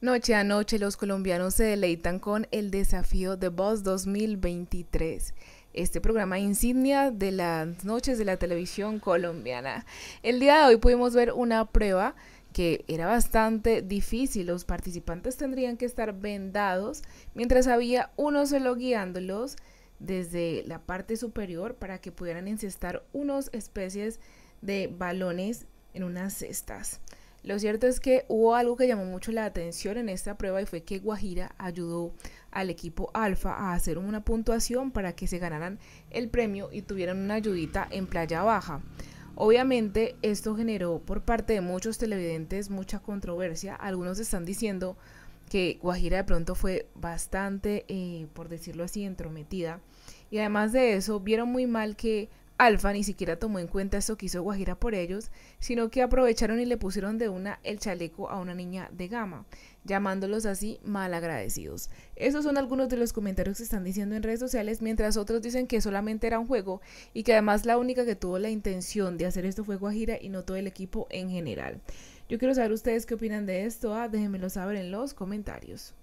Noche a noche los colombianos se deleitan con el desafío de Boss 2023, este programa insignia de las noches de la televisión colombiana. El día de hoy pudimos ver una prueba que era bastante difícil, los participantes tendrían que estar vendados mientras había uno solo guiándolos desde la parte superior para que pudieran encestar unos especies de balones en unas cestas. Lo cierto es que hubo algo que llamó mucho la atención en esta prueba y fue que Guajira ayudó al equipo Alfa a hacer una puntuación para que se ganaran el premio y tuvieran una ayudita en Playa Baja. Obviamente esto generó por parte de muchos televidentes mucha controversia. Algunos están diciendo que Guajira de pronto fue bastante, eh, por decirlo así, entrometida. Y además de eso, vieron muy mal que Alfa ni siquiera tomó en cuenta esto que hizo Guajira por ellos, sino que aprovecharon y le pusieron de una el chaleco a una niña de gama, llamándolos así malagradecidos. Esos son algunos de los comentarios que están diciendo en redes sociales, mientras otros dicen que solamente era un juego y que además la única que tuvo la intención de hacer esto fue Guajira y no todo el equipo en general. Yo quiero saber ustedes qué opinan de esto, ah, déjenmelo saber en los comentarios.